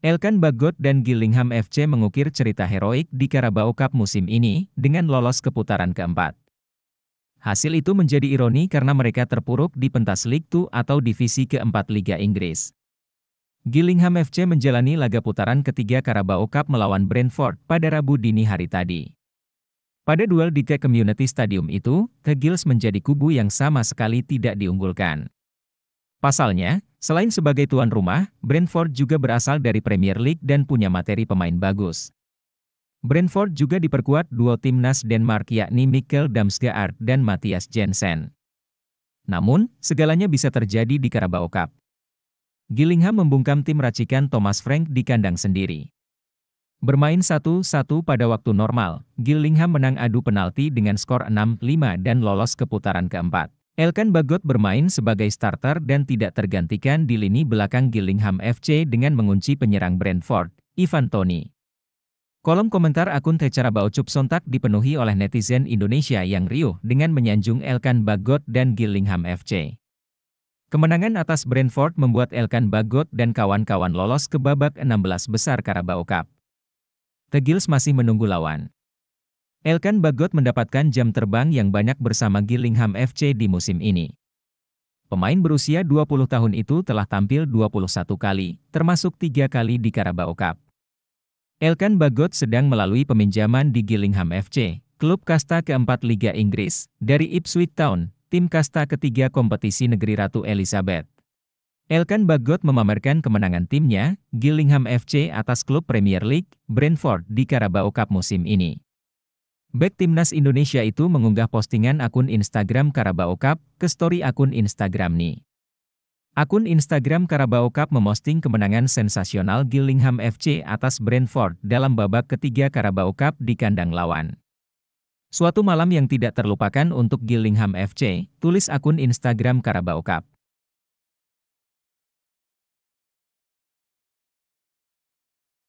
Elkan Bagot dan Gillingham FC mengukir cerita heroik di Carabao Cup musim ini dengan lolos ke putaran keempat. Hasil itu menjadi ironi karena mereka terpuruk di pentas League 2 atau divisi keempat Liga Inggris. Gillingham FC menjalani laga putaran ketiga Carabao Cup melawan Brentford pada Rabu dini hari tadi. Pada duel di The Community Stadium itu, The Gills menjadi kubu yang sama sekali tidak diunggulkan. Pasalnya, Selain sebagai tuan rumah, Brentford juga berasal dari Premier League dan punya materi pemain bagus. Brentford juga diperkuat duo timnas Denmark yakni Mikkel Damsgaard dan Matthias Jensen. Namun, segalanya bisa terjadi di Carabao Cup. Gillingham membungkam tim racikan Thomas Frank di kandang sendiri. Bermain 1-1 pada waktu normal, Gillingham menang adu penalti dengan skor 6-5 dan lolos ke putaran keempat. Elkan Bagot bermain sebagai starter dan tidak tergantikan di lini belakang Gillingham FC dengan mengunci penyerang Brentford, Ivan Toni. Kolom komentar akun Tecara Baucup sontak dipenuhi oleh netizen Indonesia yang riuh dengan menyanjung Elkan Bagot dan Gillingham FC. Kemenangan atas Brentford membuat Elkan Bagot dan kawan-kawan lolos ke babak 16 besar Carabao Cup. The Gills masih menunggu lawan. Elkan Bagot mendapatkan jam terbang yang banyak bersama Gillingham FC di musim ini. Pemain berusia 20 tahun itu telah tampil 21 kali, termasuk tiga kali di Carabao Cup. Elkan Bagot sedang melalui peminjaman di Gillingham FC, klub kasta keempat Liga Inggris, dari Ipswich Town, tim kasta ketiga kompetisi negeri Ratu Elizabeth. Elkan Bagot memamerkan kemenangan timnya, Gillingham FC atas klub Premier League, Brentford di Carabao Cup musim ini. Back Timnas Indonesia itu mengunggah postingan akun Instagram Karabao Cup ke story akun Instagram nih. Akun Instagram Karabao Cup memosting kemenangan sensasional Gillingham FC atas Brentford dalam babak ketiga Karabao Cup di kandang lawan. Suatu malam yang tidak terlupakan untuk Gillingham FC, tulis akun Instagram Karabao Cup.